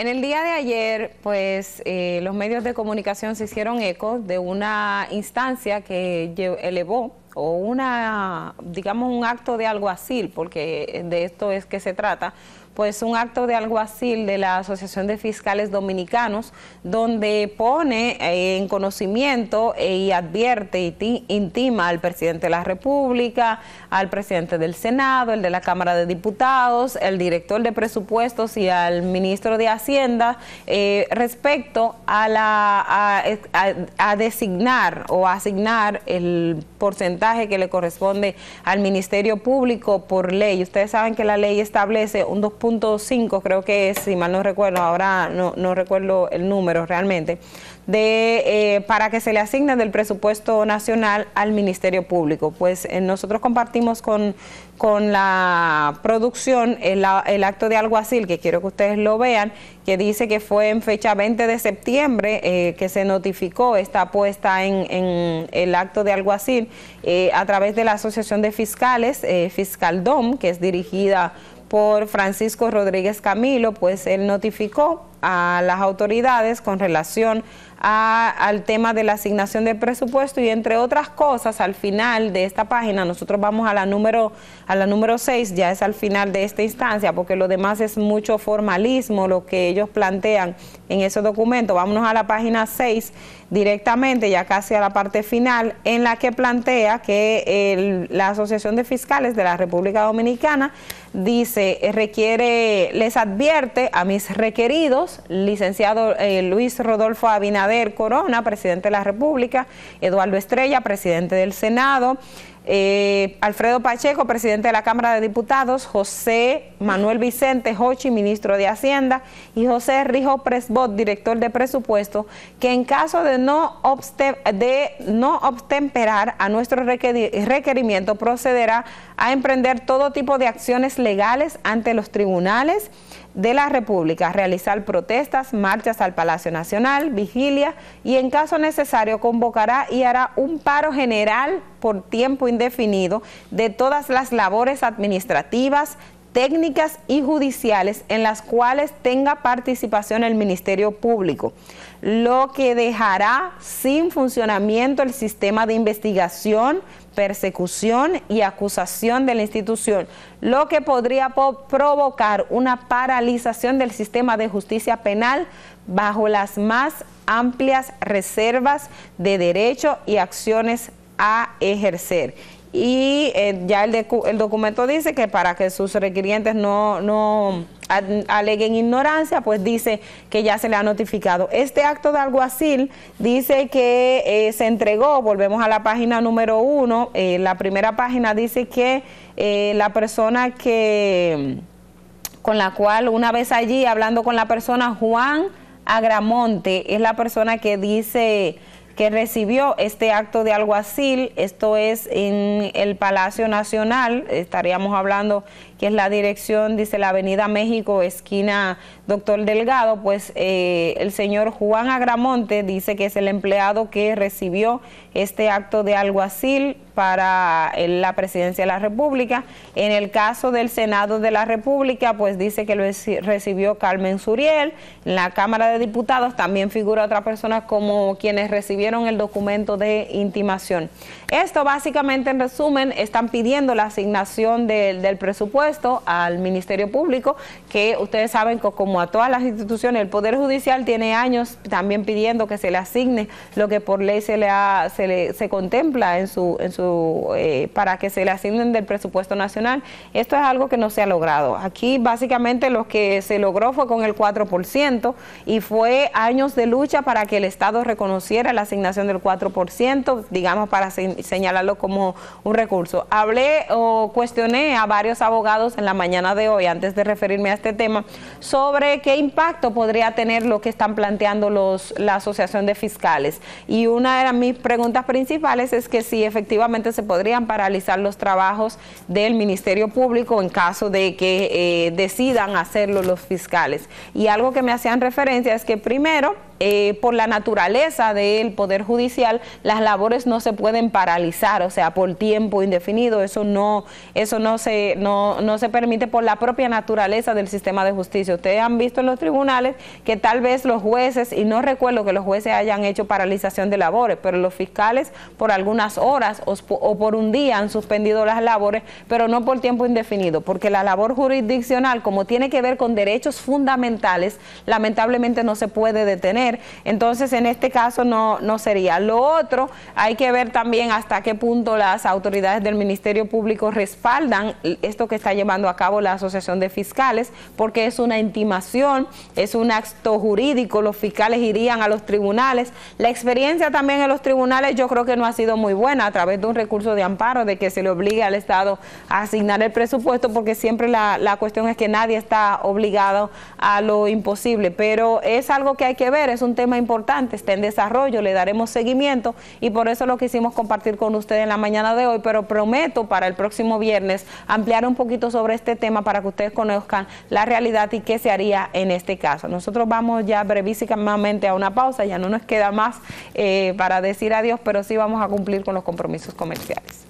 En el día de ayer, pues eh, los medios de comunicación se hicieron eco de una instancia que elevó o una, digamos, un acto de alguacil, porque de esto es que se trata, es pues, un acto de alguacil de la Asociación de Fiscales Dominicanos, donde pone en conocimiento e, y advierte y intima al presidente de la República, al presidente del Senado, el de la Cámara de Diputados, el director de presupuestos y al ministro de Hacienda eh, respecto a, la, designar o asignar el porcentaje que le corresponde al Ministerio Público por ley. Ustedes saben que la ley establece un 2 5 creo que es, si mal no recuerdo, ahora no, no recuerdo el número realmente, de eh, para que se le asigne del presupuesto nacional al Ministerio Público. Pues eh, nosotros compartimos con, con la producción el, el, acto de alguacil, que quiero que ustedes lo vean, que dice que fue en fecha 20 de septiembre eh, que se notificó esta apuesta en, en el acto de alguacil a través de la Asociación de Fiscales, Fiscaldom, que es dirigida por Francisco Rodríguez Camilo, pues él notificó a las autoridades con relación al tema de la asignación del presupuesto y entre otras cosas, al final de esta página, nosotros vamos a la número a la número 6, ya es al final de esta instancia, porque lo demás es mucho formalismo, lo que ellos plantean en ese documento. Vámonos a la página 6 directamente, ya casi a la parte final, en la que plantea que la Asociación de Fiscales de la República Dominicana dice, eh, requiere, les advierte a mis requeridos, licenciado eh, Luis Rodolfo Abinader, Corona, presidente de la República, Eduardo Estrella, presidente del Senado, eh, Alfredo Pacheco, presidente de la Cámara de Diputados, José Manuel Vicente Jochi, ministro de Hacienda, y José Rijo Presbot, director de presupuesto, que en caso de no, de no obtemperar a nuestro requerimiento, procederá a emprender todo tipo de acciones legales ante los tribunales de la República, realizar protestas, marchas al Palacio Nacional, vigilia y en caso necesario convocará y hará un paro general por tiempo indefinido de todas las labores administrativas, técnicas y judiciales en las cuales tenga participación el Ministerio Público, lo que dejará sin funcionamiento el sistema de investigación, persecución y acusación de la institución, lo que podría provocar una paralización del sistema de justicia penal bajo las más amplias reservas de derecho y acciones a ejercer. Y eh, ya el, documento dice que para que sus requirientes no, aleguen ignorancia, pues dice que ya se le ha notificado. Este acto de alguacil dice que eh, se entregó, volvemos a la página número uno, eh, la primera página dice que la persona que con la cual una vez allí hablando con la persona Juan Agramonte es la persona que dice que recibió este acto de alguacil, esto es en el Palacio Nacional, estaríamos hablando que es la dirección, dice la Avenida México, esquina Doctor Delgado, pues eh, el señor Juan Agramonte dice que es el empleado que recibió este acto de alguacil, para eh, la presidencia de la República. En el caso del Senado de la República, pues dice que lo recibió Carmen Suriel. En la Cámara de Diputados también figura otra persona como quienes recibieron el documento de intimación. Esto básicamente en resumen están pidiendo la asignación del presupuesto al Ministerio Público, que ustedes saben que como a todas las instituciones, el Poder Judicial tiene años también pidiendo que se le asigne lo que por ley se le, se, contempla en su eh, para que se le asignen del presupuesto nacional. Esto es algo que no se ha logrado. Aquí básicamente lo que se logró fue con el 4% y fue años de lucha para que el Estado reconociera la asignación del 4%, digamos para señalarlo como un recurso. Hablé o cuestioné a varios abogados en la mañana de hoy, antes de referirme a este tema, sobre qué impacto podría tener lo que están planteando los, la Asociación de Fiscales. Y una de mis preguntas principales es que si efectivamente se podrían paralizar los trabajos del Ministerio Público en caso de que eh, decidan hacerlo los fiscales. Y algo que me hacían referencia es que primero eh, por la naturaleza del Poder Judicial, las labores no se pueden paralizar, o sea, por tiempo indefinido, eso no, eso no se, no, se permite por la propia naturaleza del sistema de justicia. Ustedes han visto en los tribunales que tal vez los jueces, y no recuerdo que los jueces hayan hecho paralización de labores, pero los fiscales por algunas horas o por un día han suspendido las labores, pero no por tiempo indefinido, porque la labor jurisdiccional, como tiene que ver con derechos fundamentales, lamentablemente no se puede detener entonces en este caso no, sería. Lo otro, hay que ver también hasta qué punto las autoridades del Ministerio Público respaldan esto que está llevando a cabo la Asociación de Fiscales, porque es una intimación, es un acto jurídico, los fiscales irían a los tribunales. La experiencia también en los tribunales yo creo que no ha sido muy buena a través de un recurso de amparo, de que se le obligue al Estado a asignar el presupuesto, porque siempre la, la cuestión es que nadie está obligado a lo imposible, pero es algo que hay que ver, es es un tema importante, está en desarrollo, le daremos seguimiento y por eso lo quisimos compartir con ustedes en la mañana de hoy, pero prometo para el próximo viernes ampliar un poquito sobre este tema para que ustedes conozcan la realidad y qué se haría en este caso. Nosotros vamos ya brevísimamente a una pausa, ya no nos queda más eh, para decir adiós, pero sí vamos a cumplir con los compromisos comerciales.